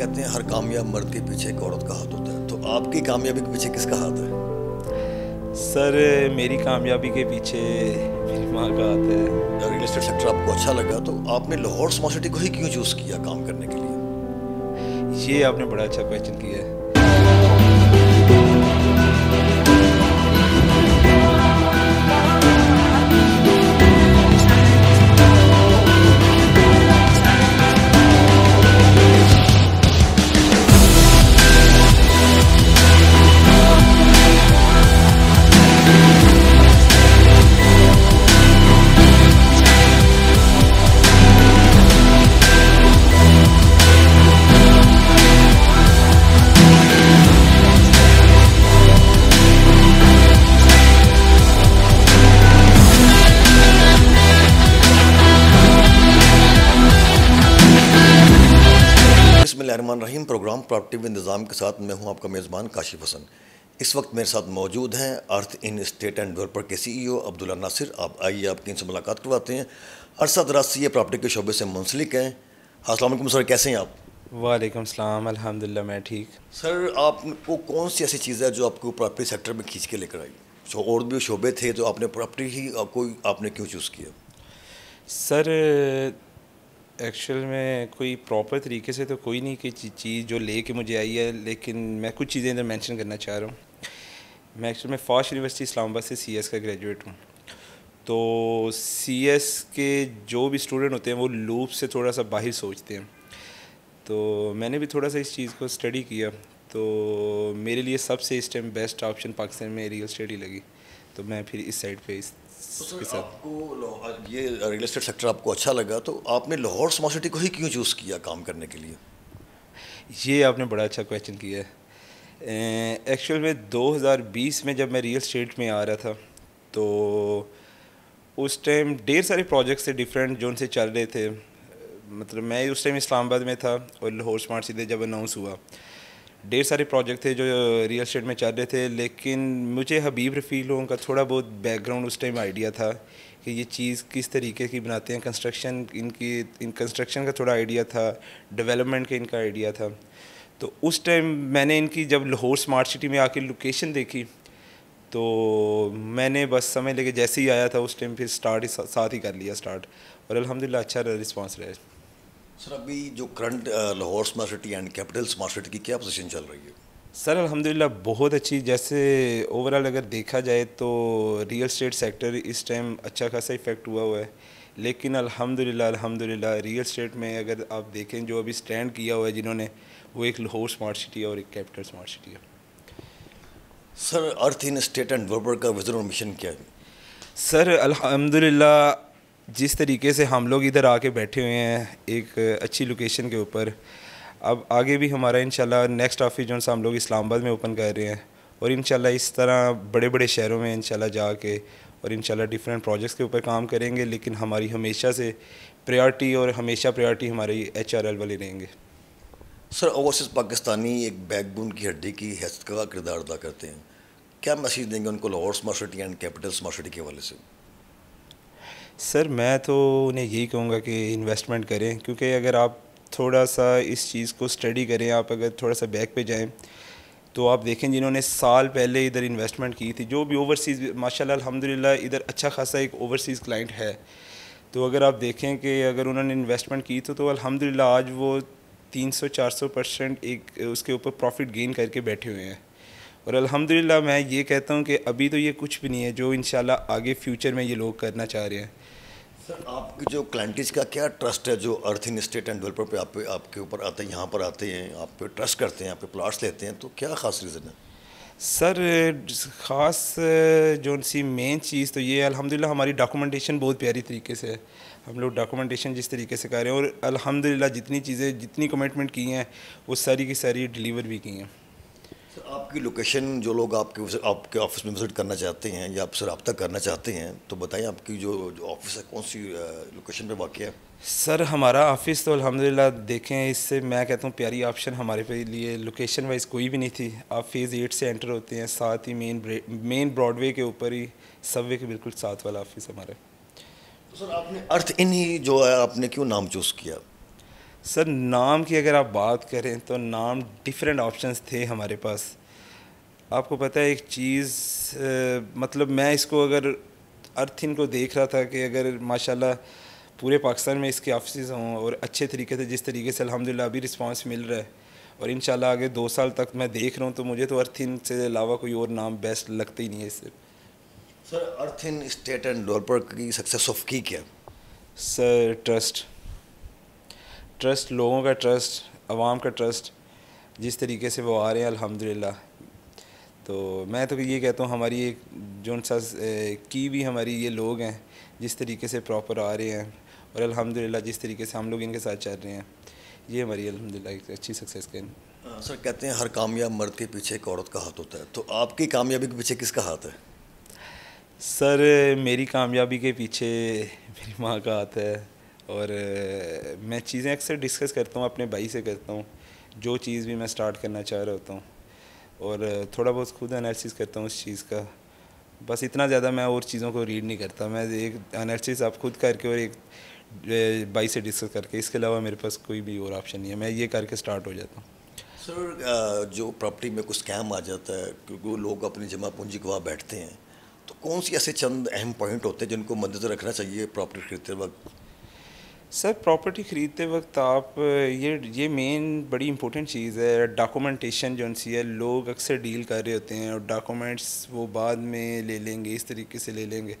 कहते हैं हर कामयाब मर्द के पीछे एक औरत का हाथ होता है तो आपकी कामयाबी के पीछे किसका हाथ है सर मेरी कामयाबी के पीछे मेरी माँ का हाथ है रियल इस्टेट सेक्टर आपको अच्छा लगा तो आपने लाहौर सिटी को ही क्यों चूज़ किया काम करने के लिए ये आपने बड़ा अच्छा क्वेश्चन किया है रहीम प्रोग्राम प्रॉपर्टी इंतज़ाम के साथ मैं हूं आपका मेज़बान काशिफ हसन इस वक्त मेरे साथ मौजूद हैं earth in state and developer के सीईओ e अब्दुल्ला नासिर आप आइए आपकी इनसे मुलाकात करवाते हैं अरसा दरासी प्रॉपर्टी के शोबे से मुंसलिक हैं असलम सर कैसे हैं आप वालेकुम सलाम अल्हम्दुलिल्लाह मैं ठीक सर आपको कौन सी ऐसी चीज़ है जो आपको प्रॉपर्टी सेक्टर में खींच के लेकर आई जो और भी शोबे थे तो आपने प्रॉपर्टी ही आपको आपने क्यों चूज़ किया सर एक्चुअल में कोई प्रॉपर तरीके से तो कोई नहीं कि चीज़ जो ले के मुझे आई है लेकिन मैं कुछ चीज़ें इधर मेंशन करना चाह रहा हूँ मैं एक्चुअल में फ़ास्ट यूनिवर्सिटी इस्लामाबाद से सीएस का ग्रेजुएट हूँ तो सीएस के जो भी स्टूडेंट होते हैं वो लूप से थोड़ा सा बाहर सोचते हैं तो मैंने भी थोड़ा सा इस चीज़ को स्टडी किया तो मेरे लिए सबसे इस टाइम बेस्ट ऑप्शन पाकिस्तान में रियल स्टडी लगी तो मैं फिर इस साइड पर इस आपको ये रियल इस्टेट सेक्टर आपको अच्छा लगा तो आपने लाहौर स्मार्ट सिटी को ही क्यों चूज़ किया काम करने के लिए ये आपने बड़ा अच्छा क्वेश्चन किया है एक्चुअल में 2020 में जब मैं रियल स्टेट में आ रहा था तो उस टाइम ढेर सारे प्रोजेक्ट्स थे डिफरेंट जो उनसे चल रहे थे मतलब मैं उस टाइम इस्लामाबाद में था और लाहौर स्मार्ट सिटी जब अनाउंस हुआ ढेर सारे प्रोजेक्ट थे जो रियल स्टेट में चल रहे थे लेकिन मुझे हबीब रफ़ी लोगों का थोड़ा बहुत बैकग्राउंड उस टाइम आइडिया था कि ये चीज़ किस तरीके की बनाते हैं कंस्ट्रक्शन इनकी इन कंस्ट्रक्शन का थोड़ा आइडिया था डेवलपमेंट का इनका आइडिया था तो उस टाइम मैंने इनकी जब लाहौर स्मार्ट सिटी में आके लोकेशन देखी तो मैंने बस समय लेके जैसे ही आया था उस टाइम फिर स्टार्ट ही साथ ही कर लिया स्टार्ट और अलहमदिल्ला अच्छा रिस्पॉन्स रहा सर अभी जो current Lahore smart city and capital smart city की क्या पोजीशन चल रही है सर अल्हम्दुलिल्लाह बहुत अच्छी जैसे ओवरऑल अगर देखा जाए तो रियल स्टेट सेक्टर इस टाइम अच्छा खासा इफेक्ट हुआ हुआ है लेकिन अल्हम्दुलिल्लाह अल्हम्दुलिल्लाह रियल स्टेट में अगर आप देखें जो अभी स्टैंड किया हुआ है जिन्होंने वो एक लाहौर स्मार्ट सिटी है और एक कैपिटल स्मार्ट सिटी है sir earth in state and वर्बर का विजन और मिशन क्या है सर अल्हम्दुलिल्लाह जिस तरीके से हम लोग इधर आके बैठे हुए हैं एक अच्छी लोकेशन के ऊपर अब आगे भी हमारा इन नेक्स्ट ऑफिस जो हम लोग इस्लामाबाद में ओपन कर रहे हैं और इन इस तरह बड़े बड़े शहरों में इन जाके और इन डिफरेंट प्रोजेक्ट्स के ऊपर काम करेंगे लेकिन हमारी हमेशा से प्रायोरिटी और हमेशा प्रायोरिटी हमारी एच वाले रहेंगे सर ओवरसीज़ पाकिस्तानी एक बैकबोन की हड्डी की हैसियत का किरदार अदा करते हैं क्या मैसेज देंगे उनको Lahore smart city and capital smart city के हवाले से सर मैं तो उन्हें यही कहूँगा कि इन्वेस्टमेंट करें क्योंकि अगर आप थोड़ा सा इस चीज़ को स्टडी करें आप अगर थोड़ा सा बैक पे जाएं तो आप देखें जिन्होंने साल पहले इधर इन्वेस्टमेंट की थी जो भी ओवरसीज़ माशाल्लाह अल्हम्दुलिल्लाह इधर अच्छा खासा एक ओवरसीज़ क्लाइंट है तो अगर आप देखें कि अगर उन्होंने इन्वेस्टमेंट की तो तो आज वो 300 सौ परसेंट एक उसके ऊपर प्रॉफिट गेन करके बैठे हुए हैं और अलहमदिल्ला मैं ये कहता हूँ कि अभी तो ये कुछ भी नहीं है जो इन आगे फ्यूचर में ये लोग करना चाह रहे हैं सर आप जो क्लाइंटिस का क्या ट्रस्ट है जो earth in state and developer पे आप पे आपके ऊपर आते हैं यहाँ पर आते हैं आप पे ट्रस्ट करते हैं आप पे प्लाट्स लेते हैं तो क्या खास रीज़न है सर ख़ास जो सी मेन चीज़ तो ये अल्हम्दुलिल्लाह हमारी डॉक्यूमेंटेशन बहुत प्यारी तरीके से है हम लोग डॉक्यूमेंटेशन जिस तरीके से कर रहे हैं और अलहमदिल्ला जितनी चीज़ें जितनी कमिटमेंट की हैं वो सारी की सारी डिलीवर भी की हैं सर आपकी लोकेशन जो लोग आपके आपके ऑफिस में विजिट करना चाहते हैं या आपसे रबता करना चाहते हैं तो बताएं आपकी जो ऑफिस है कौन सी लोकेशन पे वाक़ है सर हमारा ऑफिस तो अल्हम्दुलिल्लाह देखें इससे मैं कहता हूँ प्यारी ऑप्शन हमारे पे लिए लोकेशन वाइज कोई भी नहीं थी आप फेज़ एट से एंटर होते हैं साथ ही मेन मेन ब्रॉडवे के ऊपर ही सबवे के बिल्कुल साथ वाला ऑफिस हमारा तो सर आपने अर्थ इन ही जो है आपने क्यों नाम चूज़ किया सर नाम की अगर आप बात करें तो नाम डिफरेंट ऑप्शंस थे हमारे पास आपको पता है एक चीज़ मतलब मैं इसको अगर अर्थिन को देख रहा था कि अगर माशाल्लाह पूरे पाकिस्तान में इसके ऑफिस हों और अच्छे तरीके से जिस तरीके से अलहमदिल्ला अभी रिस्पांस मिल रहा है और इन आगे दो साल तक मैं देख रहा हूँ तो मुझे तो अर्थिन से अलावा कोई और नाम बेस्ट लगता ही नहीं है इससे सर अर्थिन स्टेट एंड डेवलपर की सक्सेस ऑफ की क्या सर ट्रस्ट ट्रस्ट लोगों का ट्रस्ट आवाम का ट्रस्ट जिस तरीके से वो आ रहे हैं अल्हम्दुलिल्लाह तो मैं तो ये कहता हूँ हमारी एक जो सा की भी हमारी ये लोग हैं जिस तरीके से प्रॉपर आ रहे हैं और अल्हम्दुलिल्लाह जिस तरीके से हम लोग इनके साथ चल रहे हैं ये हमारी अलहमदिल्ला एक अच्छी सक्सेस कैन हाँ, सर कहते हैं हर कामयाब मर्द के पीछे एक औरत का हाथ होता है तो आपकी कामयाबी के पीछे किसका हाथ है सर मेरी कामयाबी के पीछे मेरी माँ का हाथ है और मैं चीज़ें अक्सर डिस्कस करता हूँ अपने भाई से करता हूँ जो चीज़ भी मैं स्टार्ट करना चाह रहा होता हूँ और थोड़ा बहुत खुद एनालिसिस करता हूँ उस चीज़ का बस इतना ज़्यादा मैं और चीज़ों को रीड नहीं करता मैं एक एनालिसिस आप खुद करके और एक भाई से डिस्कस करके इसके अलावा मेरे पास कोई भी और ऑप्शन नहीं है मैं ये करके स्टार्ट हो जाता हूँ सर जो प्रॉपर्टी में कुछ स्कैम आ जाता है क्योंकि वो लोग अपनी जमा पूंजी को वहाँ बैठते हैं तो कौन सी ऐसे चंद अहम पॉइंट होते हैं जिनको मद्देनजर रखना चाहिए प्रॉपर्टी खरीदते वक्त सर प्रॉपर्टी ख़रीदते वक्त आप ये ये मेन बड़ी इंपॉर्टेंट चीज़ है डॉक्यूमेंटेशन जो सी है लोग अक्सर डील कर रहे होते हैं और डॉक्यूमेंट्स वो बाद में ले लेंगे इस तरीके से ले लेंगे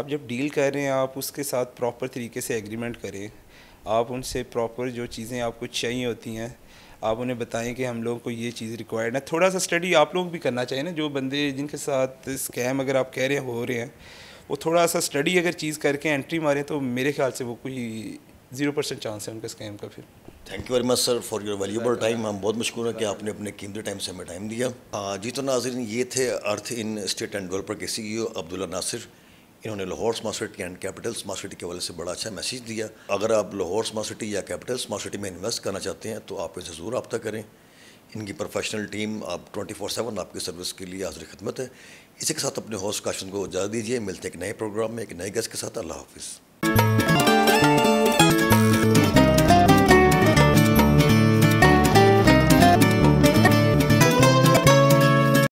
आप जब डील कर रहे हैं आप उसके साथ प्रॉपर तरीके से एग्रीमेंट करें आप उनसे प्रॉपर जो चीज़ें आपको चाहिए होती हैं आप उन्हें बताएं कि हम लोगों को ये चीज़ रिक्वायर्ड है थोड़ा सा स्टडी आप लोग भी करना चाहिए ना जो बंदे जिनके साथ स्कैम अगर आप कह रहे हो रहे हैं वो थोड़ा सा स्टडी अगर चीज़ करके एंट्री मारें तो मेरे ख्याल से वो कोई ज़ीरो परसेंट चांस है उनका स्कैम का फिर thank you very much sir for your valuable time हम बहुत मशहूर हैं कि आपने अपने कीमती टाइम से हमें टाइम दिया जी तो नाजरन ये थे earth in state and developer के सी e अब्दुल्ला नासिर इन्होंने Lahore smart city and capital smart city के वाले से बड़ा अच्छा मैसेज दिया अगर आप लाहौर स्मार्ट सिटी या कैपिटल स्मार्ट सिटी में इन्वेस्ट करना चाहते हैं तो आप इसे ज़रूर रबा करें इनकी प्रोफेशनल टीम आप ट्वेंटी फोर सेवन आपकी सर्विस के लिए हाजिर खदमत है इसी के साथ अपने होस्ट काशन को इजाज़त दीजिए मिलते हैं एक नए प्रोग्राम में एक नए गेस्ट के साथ अल्लाह हाफिज़